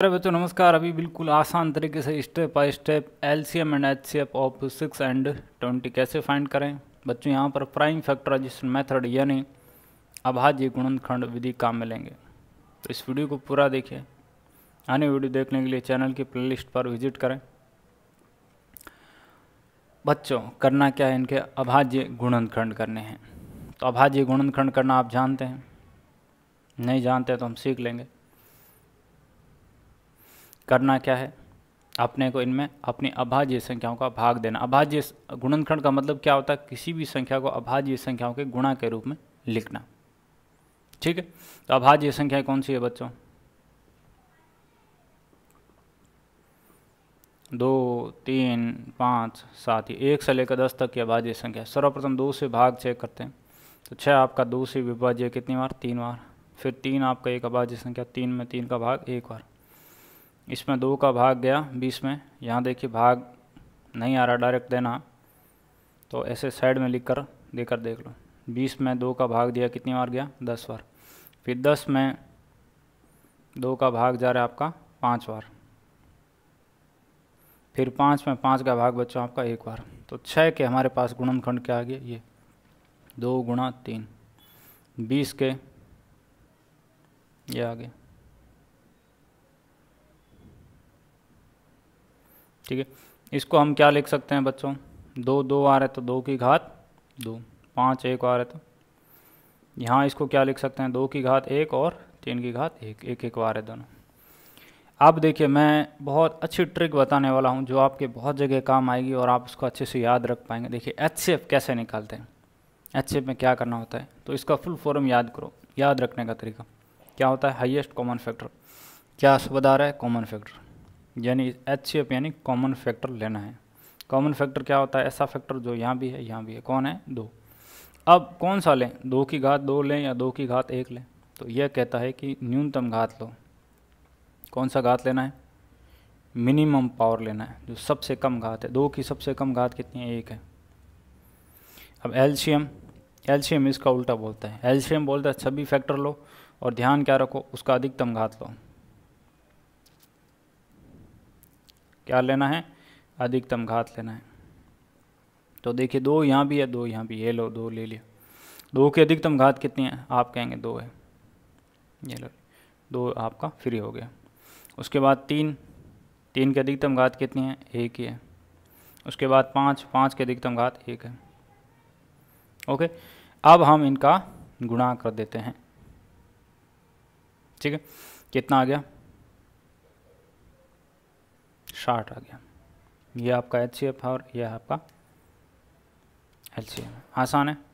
अरे बच्चों नमस्कार अभी बिल्कुल आसान तरीके से step by step L C M and H C F of six and twenty कैसे फाइंड करें बच्चों यहाँ पर प्राइम फैक्टराइजेशन मेथड यानी अभाज्य गुणनखंड विधि काम में लेंगे तो इस वीडियो को पूरा देखिए आने वीडियो देखने के लिए चैनल की प्लेलिस्ट पर विजिट करें बच्चों करना क्या है इनके अभाज्य गुणनखंड करने हैं तो अभाज्य गुणनखंड करना आप जानते हैं नहीं जानते तो हम सीख लेंगे करना क्या है अपने को इनमें अपनी अभाज्य संख्याओं का भाग देना अभाज्य गुणनखंड का मतलब क्या होता है किसी भी संख्या को अभाज्य संख्याओं के गुणा के रूप में लिखना ठीक है तो अभाज्य संख्या कौन सी है बच्चों दो तीन पाँच सात एक से लेकर दस तक की अभाज्य संख्या सर्वप्रथम दो से भाग चेक करते हैं तो छः आपका दो से विभाज्य कितनी बार तीन बार फिर तीन आपका एक अभाज्य संख्या तीन में तीन का भाग एक बार इसमें दो का भाग गया बीस में यहाँ देखिए भाग नहीं आ रहा डायरेक्ट देना तो ऐसे साइड में लिख कर देकर देख लो बीस में दो का भाग दिया कितनी बार गया दस बार फिर दस में दो का भाग जा रहा है आपका पाँच बार फिर पाँच में पाँच का भाग बच्चों आपका एक बार तो छः के हमारे पास गुणनखंड क्या आ गया ये दो गुणा तीन बीस के ये आ गया ठीक है इसको हम क्या लिख सकते हैं बच्चों दो दो आ रहे तो दो की घात दो पाँच एक आ रहे तो यहाँ इसको क्या लिख सकते हैं दो की घात एक और तीन की घात एक एक एक आ रहे दोनों अब देखिए मैं बहुत अच्छी ट्रिक बताने वाला हूँ जो आपके बहुत जगह काम आएगी और आप उसको अच्छे से याद रख पाएंगे देखिए एच कैसे निकालते हैं एच में क्या करना होता है तो इसका फुल फॉर्म याद करो याद रखने का तरीका क्या होता है हाइएस्ट कॉमन फैक्टर क्या सुबह आ रहा है कॉमन फैक्टर यानी एच सी एफ यानी कॉमन फैक्टर लेना है कॉमन फैक्टर क्या होता है ऐसा फैक्टर जो यहाँ भी है यहाँ भी है कौन है दो अब कौन सा लें दो की घात दो लें या दो की घात एक लें तो यह कहता है कि न्यूनतम घात लो कौन सा घात लेना है मिनिमम पावर लेना है जो सबसे कम घात है दो की सबसे कम घात कितनी है एक है अब एल्शियम एल्शियम इसका उल्टा बोलता है एल्शियम बोलता है सभी फैक्टर लो और ध्यान क्या रखो उसका अधिकतम घात लो क्या लेना है अधिकतम घात लेना है तो देखिए दो यहाँ भी है दो यहाँ भी ये लो दो ले लिया दो के अधिकतम घात कितनी है आप कहेंगे दो है ये लो दो आपका फ्री हो गया उसके बाद तीन तीन के अधिकतम घात कितनी है एक ही है उसके बाद पाँच पाँच के अधिकतम घात एक है ओके अब हम इनका गुणा कर देते हैं ठीक है कितना आ गया साठ आ गया ये आपका एच सी एफ है और यह आपका एल सी एम आसान है